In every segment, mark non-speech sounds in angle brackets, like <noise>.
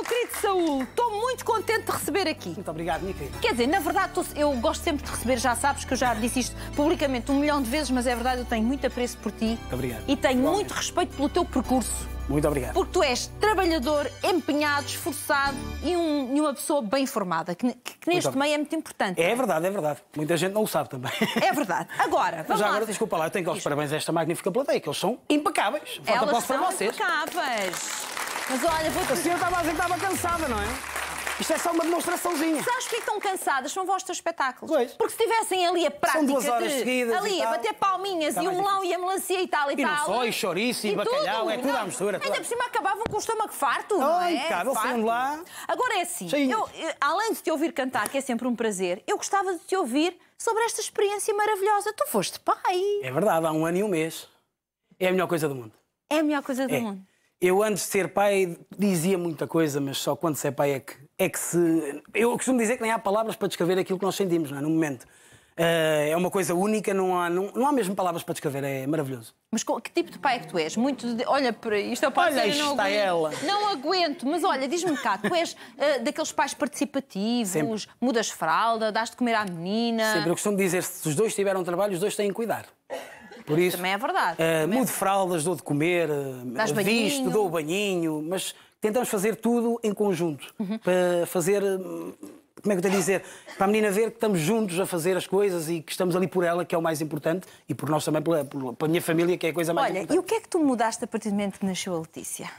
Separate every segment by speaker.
Speaker 1: meu querido Saúl, estou muito contente de receber aqui. Muito obrigado, minha querida. Quer dizer, na verdade, eu gosto sempre de receber, já sabes que eu já disse isto publicamente um milhão de vezes, mas é verdade, eu tenho muito apreço por ti. Muito obrigado. E tenho Igualmente. muito respeito pelo teu percurso. Muito obrigado. Porque tu és trabalhador, empenhado, esforçado e, um, e uma pessoa bem formada, que, que, neste meio
Speaker 2: é muito importante. É, verdade, é verdade. Muita gente não o sabe também. É verdade. Agora, <laughs> vamos Mas já lá. agora, desculpa lá, eu tenho que dar os parabéns a esta magnífica plateia, que eles são impecáveis. Falta Elas são para vocês.
Speaker 1: impecáveis. Mas olha, vou... A senhora estava a dizer que estava cansada, não é? Isto é só uma demonstraçãozinha. Sabes que estão cansadas? São vossos espetáculos. Pois. Porque se tivessem ali a prática São duas horas de, seguidas ali a bater palminhas tá e o melão e a melancia e tal e, e tal. Não só,
Speaker 2: e chouriço e, e bacalhau, tudo. é tudo à é? mistura. Ainda por
Speaker 1: cima acabavam com o estômago farto, não, não é? Cá, lá. Agora é assim, eu, eh, além de te ouvir cantar, que é sempre um prazer, eu gostava de te ouvir sobre esta experiência maravilhosa. Tu foste pai.
Speaker 2: É verdade, há um ano e um mês. É a melhor coisa do mundo.
Speaker 1: É a melhor coisa do é. mundo.
Speaker 2: Eu antes de ser pai dizia muita coisa, mas só quando se é pai é que, é que se. Eu costumo dizer que nem há palavras para descrever aquilo que nós sentimos, não é? No momento. Eh, é uma coisa única, não há, não, não há mesmo palavras para descrever, é maravilhoso.
Speaker 1: Mas que tipo de pai é que tu és? Muito de... Olha, para isto é eu posso olha, dizer, não está aguento, ela. Não aguento, mas olha, diz-me cá, tu és uh, daqueles pais participativos, Sempre. mudas fralda, dás de comer à menina... Sempre, eu
Speaker 2: costumo dizer, se os dois tiveram trabalho, os dois têm que cuidar. Por isso, também é verdade. Uh, eh, é mudo fraldas, dou de comer, eh, Dás eh, visto, banhinho. dou o banhinho, mas tentamos fazer tudo em conjunto uhum. para fazer. Como é que eu tenho a dizer? Para a menina ver que estamos juntos a fazer as coisas e que estamos ali por ela, que é o mais importante, e por nós também, pela, minha família, que é a coisa mais Olha, importante.
Speaker 1: Olha, e o que é que tu mudaste a partir do momento que nasceu a Letícia?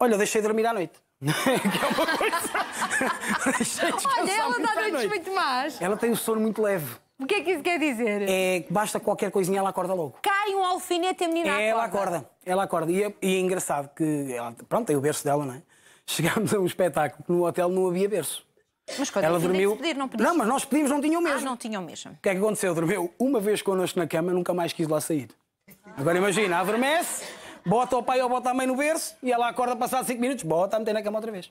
Speaker 1: Olha, eu deixei
Speaker 2: de dormir à noite que é uma coisa. Olha, ela dá noites noite.
Speaker 1: muito más.
Speaker 2: Ela tem o sono muito leve. O que é que isso quer dizer? É que basta qualquer coisinha, ela acorda logo.
Speaker 1: Cai um alfinete e a menina ela acorda.
Speaker 2: Ela acorda. E é, e é engraçado que. Ela, pronto, tem o berço dela, não é? Chegámos a um espetáculo que no hotel não havia berço. Mas quando ela dormiu. Pedir, não, pediste. não, mas nós pedimos, não tinham ah, mesmo. Ah,
Speaker 1: não tinham mesmo. O
Speaker 2: que é que aconteceu? Dormiu uma vez connosco na cama, nunca mais quis lá sair. Agora imagina, adormece, Bota o pai ou bota a mãe no berço e ela acorda passados 5 minutos, bota a meter na cama outra vez.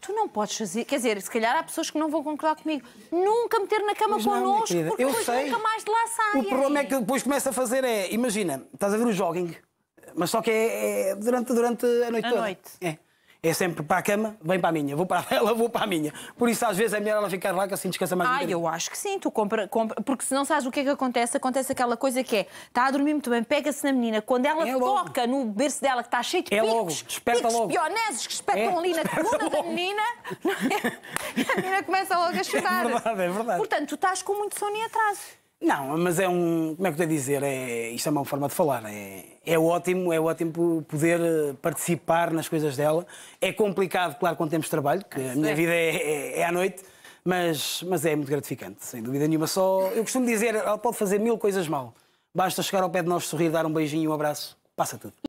Speaker 1: Tu não podes fazer, quer dizer, se calhar há pessoas que não vão concordar comigo. Nunca meter na cama Mas connosco, porque eu depois sei. nunca mais de lá saem. O problema é que
Speaker 2: depois começa a fazer é, imagina, estás a ver o jogging, mas só que é, é durante, durante a noite a toda. Noite. É é sempre para a cama, vem para a minha, vou para ela, <laughs> vou para a minha. Por isso, às vezes, é melhor ela ficar lá que assim descansa mais. Ah, um eu acho
Speaker 1: que sim, tu compra, compra, porque senão sabes o que é que acontece? Acontece aquela coisa que é, está a dormir muito bem, pega-se na menina, quando ela é toca no berço dela que está cheio de é picos, logo. Esperta picos logo. pioneses que espetam é. ali na coluna <laughs> da menina, é? <laughs> a menina começa logo a é chorar. É verdade, é verdade. Portanto, tu estás com muito sono e atraso. Não,
Speaker 2: mas é um. Como é que eu estou a dizer? É, isto é uma forma de falar. É, é ótimo, é ótimo poder eh, participar nas coisas dela. É complicado, claro, quando temos trabalho, que a minha vida é, é, é à noite, mas, mas é muito gratificante, sem dúvida nenhuma. Só. Eu costumo dizer, ela pode fazer mil coisas mal. Basta chegar ao pé de nós, sorrir, dar um beijinho, um abraço, passa tudo.